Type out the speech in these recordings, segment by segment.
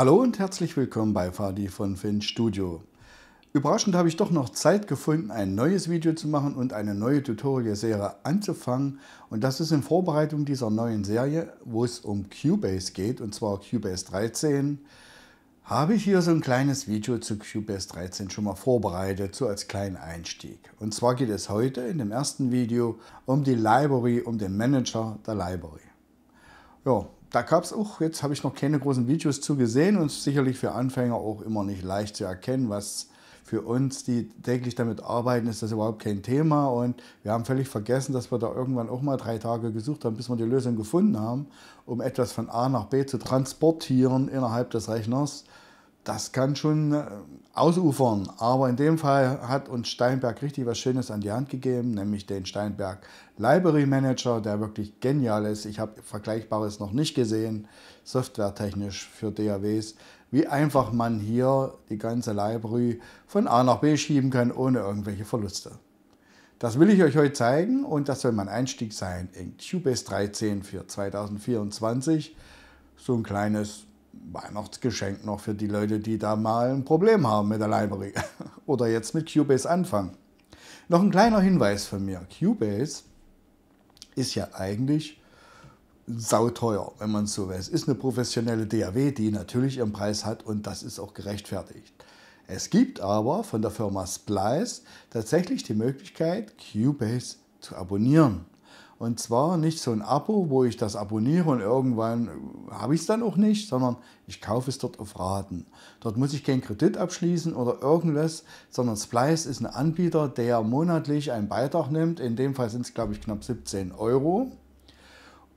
Hallo und herzlich willkommen bei Fadi von Finn Studio. Überraschend habe ich doch noch Zeit gefunden, ein neues Video zu machen und eine neue Tutorial-Serie anzufangen. Und das ist in Vorbereitung dieser neuen Serie, wo es um Cubase geht, und zwar Cubase 13, habe ich hier so ein kleines Video zu Cubase 13 schon mal vorbereitet, so als kleinen Einstieg. Und zwar geht es heute in dem ersten Video um die Library, um den Manager der Library. Ja, da gab es auch, jetzt habe ich noch keine großen Videos zu gesehen und sicherlich für Anfänger auch immer nicht leicht zu erkennen, was für uns, die täglich damit arbeiten, ist das überhaupt kein Thema. Und wir haben völlig vergessen, dass wir da irgendwann auch mal drei Tage gesucht haben, bis wir die Lösung gefunden haben, um etwas von A nach B zu transportieren innerhalb des Rechners das kann schon äh, ausufern. Aber in dem Fall hat uns Steinberg richtig was Schönes an die Hand gegeben, nämlich den Steinberg Library Manager, der wirklich genial ist. Ich habe Vergleichbares noch nicht gesehen, softwaretechnisch für DAWs, wie einfach man hier die ganze Library von A nach B schieben kann, ohne irgendwelche Verluste. Das will ich euch heute zeigen und das soll mein Einstieg sein in Cubase 13 für 2024. So ein kleines Weihnachtsgeschenk noch für die Leute, die da mal ein Problem haben mit der Library oder jetzt mit Cubase anfangen. Noch ein kleiner Hinweis von mir. Cubase ist ja eigentlich sauteuer, wenn man es so will. Es ist eine professionelle DAW, die natürlich ihren Preis hat und das ist auch gerechtfertigt. Es gibt aber von der Firma Splice tatsächlich die Möglichkeit, Cubase zu abonnieren. Und zwar nicht so ein Abo, wo ich das abonniere und irgendwann äh, habe ich es dann auch nicht, sondern ich kaufe es dort auf Raten. Dort muss ich keinen Kredit abschließen oder irgendwas, sondern Splice ist ein Anbieter, der monatlich einen Beitrag nimmt. In dem Fall sind es, glaube ich, knapp 17 Euro.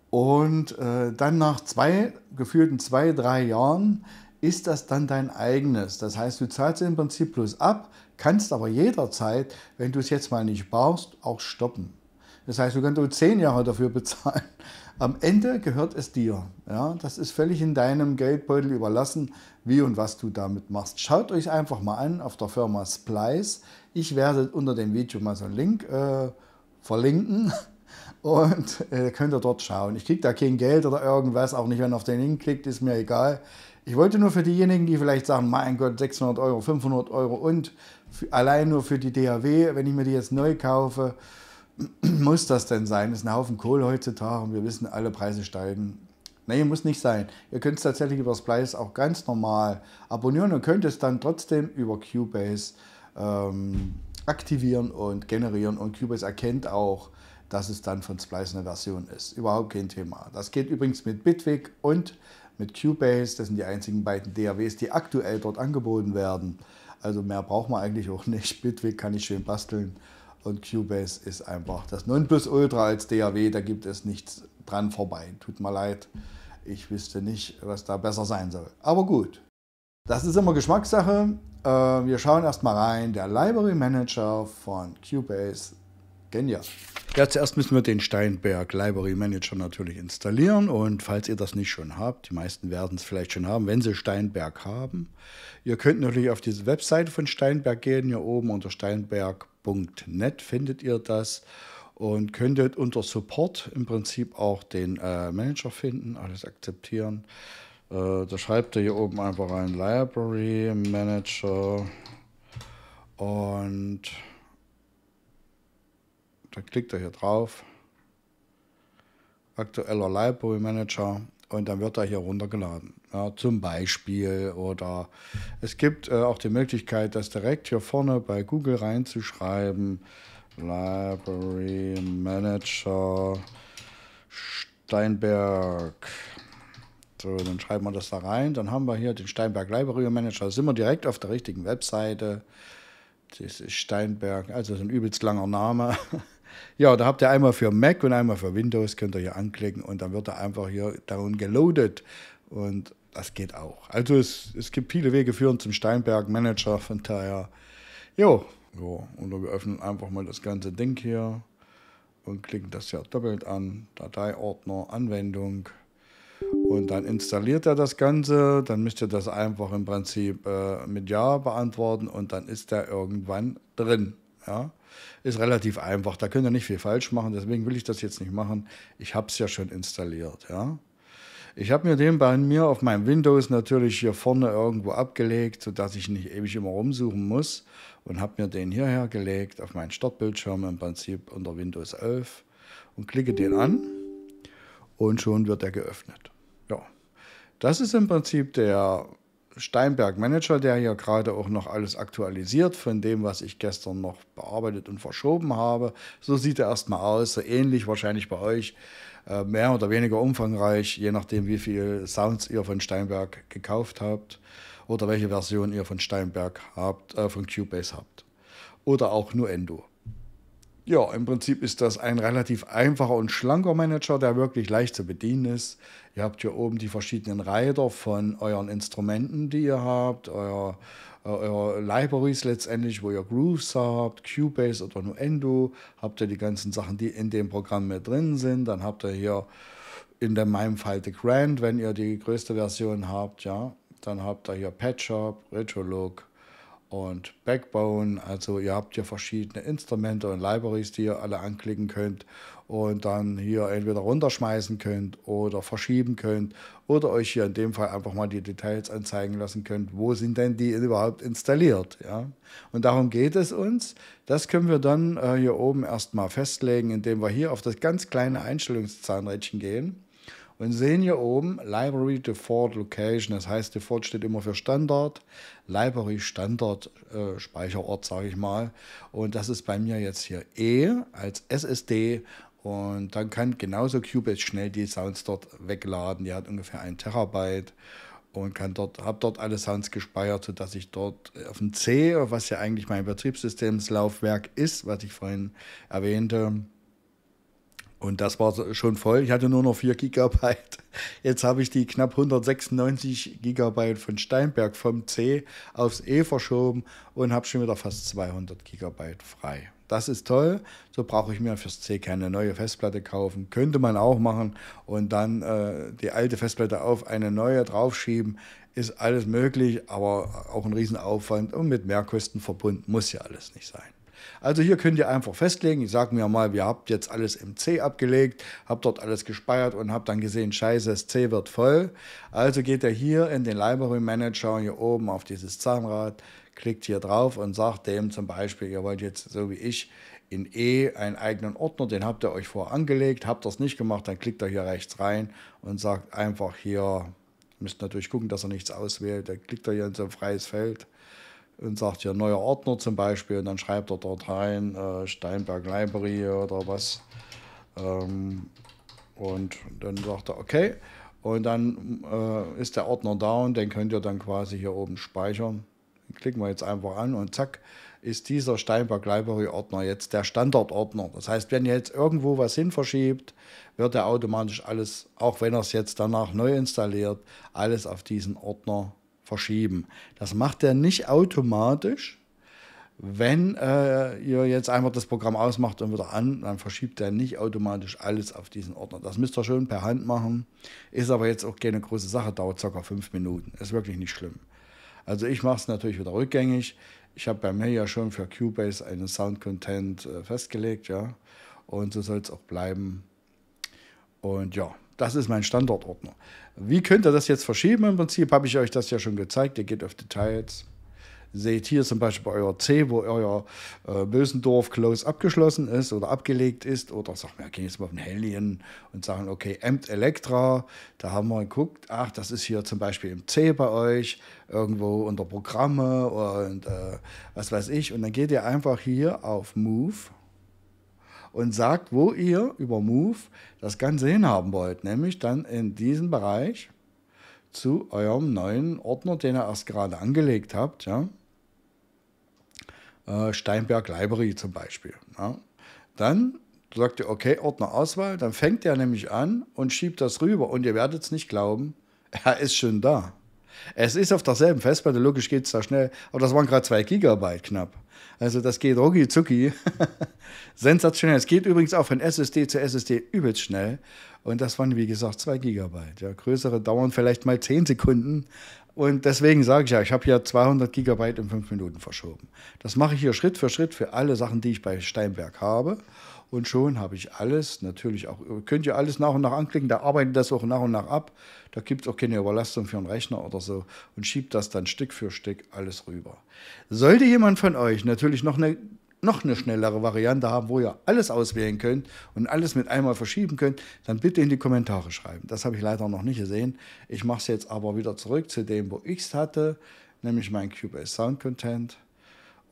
Und äh, dann nach zwei, gefühlten zwei, drei Jahren ist das dann dein eigenes. Das heißt, du zahlst im Prinzip plus ab, kannst aber jederzeit, wenn du es jetzt mal nicht brauchst, auch stoppen. Das heißt, du kannst könntest zehn Jahre dafür bezahlen. Am Ende gehört es dir. Ja, das ist völlig in deinem Geldbeutel überlassen, wie und was du damit machst. Schaut euch einfach mal an auf der Firma Splice. Ich werde unter dem Video mal so einen Link äh, verlinken und äh, könnt ihr dort schauen. Ich kriege da kein Geld oder irgendwas, auch nicht, wenn ihr auf den Link klickt, ist mir egal. Ich wollte nur für diejenigen, die vielleicht sagen, mein Gott, 600 Euro, 500 Euro und allein nur für die DAW, wenn ich mir die jetzt neu kaufe, muss das denn sein? Das ist ein Haufen Kohle heutzutage und wir wissen, alle Preise steigen. Nein, muss nicht sein. Ihr könnt es tatsächlich über Splice auch ganz normal abonnieren und könnt es dann trotzdem über Cubase ähm, aktivieren und generieren. Und Cubase erkennt auch, dass es dann von Splice eine Version ist. Überhaupt kein Thema. Das geht übrigens mit Bitwig und mit Cubase. Das sind die einzigen beiden DAWs, die aktuell dort angeboten werden. Also mehr braucht man eigentlich auch nicht. Bitwig kann ich schön basteln und Cubase ist einfach das Nonplusultra als DAW, da gibt es nichts dran vorbei. Tut mir leid, ich wüsste nicht, was da besser sein soll. Aber gut, das ist immer Geschmackssache. Äh, wir schauen erstmal rein. Der Library Manager von Cubase genial. Ja, zuerst müssen wir den Steinberg Library Manager natürlich installieren und falls ihr das nicht schon habt, die meisten werden es vielleicht schon haben, wenn sie Steinberg haben. Ihr könnt natürlich auf diese Webseite von Steinberg gehen, hier oben unter steinberg.net findet ihr das und könntet unter Support im Prinzip auch den äh, Manager finden, alles akzeptieren. Äh, da schreibt ihr hier oben einfach ein Library Manager und dann klickt er hier drauf, aktueller Library Manager und dann wird er hier runtergeladen. Ja, zum Beispiel oder es gibt äh, auch die Möglichkeit, das direkt hier vorne bei Google reinzuschreiben. Library Manager Steinberg. So, dann schreiben wir das da rein. Dann haben wir hier den Steinberg Library Manager. Da sind wir direkt auf der richtigen Webseite. Das ist Steinberg, also das ist ein übelst langer Name. Ja, da habt ihr einmal für Mac und einmal für Windows, könnt ihr hier anklicken und dann wird er einfach hier down geloadet. Und das geht auch. Also es, es gibt viele Wege führen zum Steinberg-Manager, von daher, jo, jo. Oder wir öffnen einfach mal das ganze Ding hier und klicken das ja doppelt an. Dateiordner, Anwendung. Und dann installiert er das Ganze, dann müsst ihr das einfach im Prinzip äh, mit Ja beantworten und dann ist er irgendwann drin. Ja? Ist relativ einfach, da könnt ihr nicht viel falsch machen, deswegen will ich das jetzt nicht machen. Ich habe es ja schon installiert, ja. Ich habe mir den bei mir auf meinem Windows natürlich hier vorne irgendwo abgelegt, sodass ich nicht ewig immer rumsuchen muss und habe mir den hierher gelegt auf meinen Startbildschirm im Prinzip unter Windows 11 und klicke den an und schon wird er geöffnet. Ja, das ist im Prinzip der Steinberg Manager, der hier gerade auch noch alles aktualisiert von dem, was ich gestern noch bearbeitet und verschoben habe. So sieht er erstmal aus, so ähnlich wahrscheinlich bei euch, äh, mehr oder weniger umfangreich, je nachdem, wie viele Sounds ihr von Steinberg gekauft habt oder welche Version ihr von Steinberg habt, äh, von Cubase habt. Oder auch Nuendo. Ja, im Prinzip ist das ein relativ einfacher und schlanker Manager, der wirklich leicht zu bedienen ist. Ihr habt hier oben die verschiedenen Reiter von euren Instrumenten, die ihr habt, euer, äh, euer Libraries letztendlich, wo ihr Grooves habt, Cubase oder Nuendo, habt ihr die ganzen Sachen, die in dem Programm mit drin sind. Dann habt ihr hier in der, meinem Fall The Grand, wenn ihr die größte Version habt, ja. Dann habt ihr hier Patchup, Retrolog, und Backbone. Also ihr habt hier verschiedene Instrumente und Libraries, die ihr alle anklicken könnt und dann hier entweder runterschmeißen könnt oder verschieben könnt oder euch hier in dem Fall einfach mal die Details anzeigen lassen könnt, wo sind denn die überhaupt installiert. Ja? Und darum geht es uns. Das können wir dann äh, hier oben erstmal festlegen, indem wir hier auf das ganz kleine Einstellungszahnrädchen gehen und sehen hier oben Library Default Location. Das heißt, Default steht immer für Standard. Library Standard äh, Speicherort, sage ich mal. Und das ist bei mir jetzt hier E als SSD. Und dann kann genauso Cubase schnell die Sounds dort wegladen. Die hat ungefähr ein Terabyte und kann dort, habe dort alle Sounds gespeichert, sodass ich dort äh, auf dem C, was ja eigentlich mein Betriebssystemslaufwerk ist, was ich vorhin erwähnte, und das war schon voll. Ich hatte nur noch 4 Gigabyte. Jetzt habe ich die knapp 196 Gigabyte von Steinberg vom C aufs E verschoben und habe schon wieder fast 200 Gigabyte frei. Das ist toll. So brauche ich mir fürs C keine neue Festplatte kaufen. Könnte man auch machen und dann äh, die alte Festplatte auf eine neue draufschieben. Ist alles möglich, aber auch ein Riesenaufwand und mit Mehrkosten verbunden. Muss ja alles nicht sein. Also hier könnt ihr einfach festlegen, ich sage mir mal, wir habt jetzt alles im C abgelegt, habt dort alles gespeichert und habt dann gesehen, scheiße, das C wird voll. Also geht ihr hier in den Library Manager hier oben auf dieses Zahnrad, klickt hier drauf und sagt dem zum Beispiel, ihr wollt jetzt so wie ich in E einen eigenen Ordner, den habt ihr euch vorher angelegt, habt das nicht gemacht, dann klickt ihr hier rechts rein und sagt einfach hier, müsst natürlich gucken, dass er nichts auswählt, dann klickt ihr hier in so ein freies Feld und sagt hier neuer Ordner zum Beispiel und dann schreibt er dort rein äh, Steinberg Library oder was. Ähm, und dann sagt er okay und dann äh, ist der Ordner down, den könnt ihr dann quasi hier oben speichern. klicken wir jetzt einfach an und zack ist dieser Steinberg Library Ordner jetzt der Standardordner. Das heißt, wenn ihr jetzt irgendwo was hin verschiebt, wird er automatisch alles, auch wenn er es jetzt danach neu installiert, alles auf diesen Ordner verschieben. Das macht er nicht automatisch. Wenn äh, ihr jetzt einfach das Programm ausmacht und wieder an, dann verschiebt er nicht automatisch alles auf diesen Ordner. Das müsst ihr schon per Hand machen. Ist aber jetzt auch keine große Sache, dauert ca. 5 Minuten. Ist wirklich nicht schlimm. Also ich mache es natürlich wieder rückgängig. Ich habe bei mir ja schon für Cubase einen Sound Content äh, festgelegt, ja. Und so soll es auch bleiben. Und ja, das ist mein Standortordner. Wie könnt ihr das jetzt verschieben? Im Prinzip habe ich euch das ja schon gezeigt. Ihr geht auf Details. Seht hier zum Beispiel bei euer C, wo euer äh, Bösendorf Close abgeschlossen ist oder abgelegt ist. Oder sagt mir, okay, jetzt mal auf den Hellion und sagen, okay, Empt Elektra. Da haben wir geguckt, ach, das ist hier zum Beispiel im C bei euch, irgendwo unter Programme und äh, was weiß ich. Und dann geht ihr einfach hier auf Move und sagt, wo ihr über Move das Ganze hinhaben wollt, nämlich dann in diesem Bereich zu eurem neuen Ordner, den ihr erst gerade angelegt habt, ja? Äh, Steinberg Library zum Beispiel. Ja? Dann sagt ihr, okay, Ordner Auswahl, dann fängt er nämlich an und schiebt das rüber und ihr werdet es nicht glauben, er ist schon da. Es ist auf derselben Festplatte, logisch geht es da schnell, aber das waren gerade zwei Gigabyte knapp. Also das geht rucki zucki. Sensationell. Es geht übrigens auch von SSD zu SSD übelst schnell. Und das waren, wie gesagt, 2 GB. Ja, größere dauern vielleicht mal 10 Sekunden. Und deswegen sage ich ja, ich habe hier 200 Gigabyte in 5 Minuten verschoben. Das mache ich hier Schritt für Schritt für alle Sachen, die ich bei Steinberg habe. Und schon habe ich alles, natürlich auch, könnt ihr alles nach und nach anklicken, da arbeitet das auch nach und nach ab. Da gibt es auch keine Überlastung für einen Rechner oder so und schiebt das dann Stück für Stück alles rüber. Sollte jemand von euch natürlich noch eine noch eine schnellere Variante haben, wo ihr alles auswählen könnt und alles mit einmal verschieben könnt, dann bitte in die Kommentare schreiben. Das habe ich leider noch nicht gesehen. Ich mache es jetzt aber wieder zurück zu dem, wo ich es hatte, nämlich mein QBase Sound Content.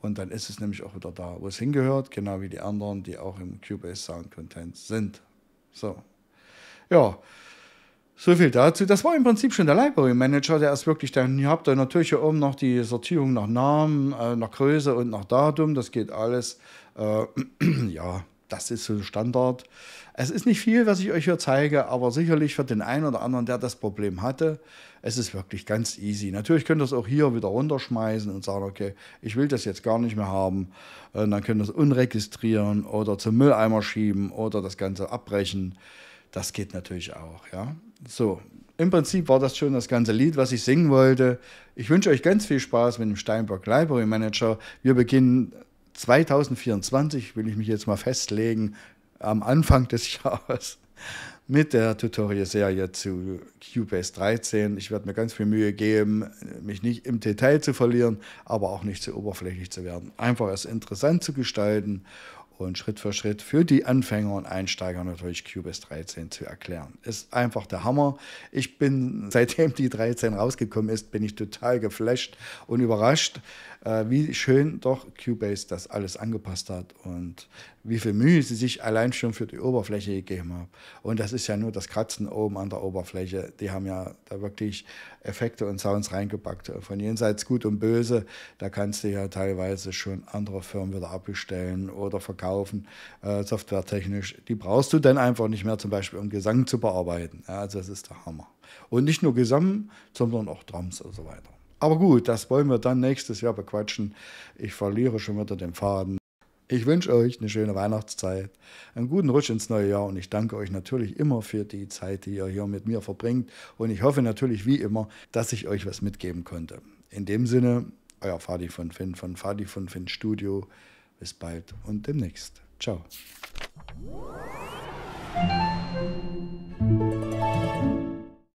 Und dann ist es nämlich auch wieder da, wo es hingehört, genau wie die anderen, die auch im Cubase Sound Content sind. So. Ja. So viel dazu. Das war im Prinzip schon der Library Manager, der ist wirklich dann, ihr habt da natürlich hier oben noch die Sortierung nach Namen, äh, nach Größe und nach Datum, das geht alles. Äh, ja, das ist so Standard. Es ist nicht viel, was ich euch hier zeige, aber sicherlich für den einen oder anderen, der das Problem hatte, es ist wirklich ganz easy. Natürlich könnt ihr es auch hier wieder runterschmeißen und sagen, okay, ich will das jetzt gar nicht mehr haben. Und äh, dann könnt ihr es unregistrieren oder zum Mülleimer schieben oder das Ganze abbrechen. Das geht natürlich auch, ja. So, im Prinzip war das schon das ganze Lied, was ich singen wollte. Ich wünsche euch ganz viel Spaß mit dem Steinberg Library Manager. Wir beginnen 2024 will ich mich jetzt mal festlegen, am Anfang des Jahres mit der Tutorial-Serie zu Cubase 13. Ich werde mir ganz viel Mühe geben, mich nicht im Detail zu verlieren, aber auch nicht zu oberflächlich zu werden. Einfach es interessant zu gestalten und Schritt für Schritt für die Anfänger und Einsteiger natürlich Cubase 13 zu erklären. Ist einfach der Hammer. Ich bin, seitdem die 13 rausgekommen ist, bin ich total geflasht und überrascht, äh, wie schön doch Cubase das alles angepasst hat und wie viel Mühe sie sich allein schon für die Oberfläche gegeben haben. Und das ist ja nur das Kratzen oben an der Oberfläche. Die haben ja da wirklich Effekte und Sounds reingepackt. Von jenseits gut und böse, da kannst du ja teilweise schon andere Firmen wieder abbestellen oder verkaufen, äh, softwaretechnisch. Die brauchst du dann einfach nicht mehr, zum Beispiel um Gesang zu bearbeiten. Ja, also das ist der Hammer. Und nicht nur Gesang, sondern auch Drums und so weiter. Aber gut, das wollen wir dann nächstes Jahr bequatschen. Ich verliere schon wieder den Faden. Ich wünsche euch eine schöne Weihnachtszeit, einen guten Rutsch ins neue Jahr und ich danke euch natürlich immer für die Zeit, die ihr hier mit mir verbringt. Und ich hoffe natürlich wie immer, dass ich euch was mitgeben konnte. In dem Sinne, euer Fadi von Finn von Fadi von Finn Studio. Bis bald und demnächst. Ciao.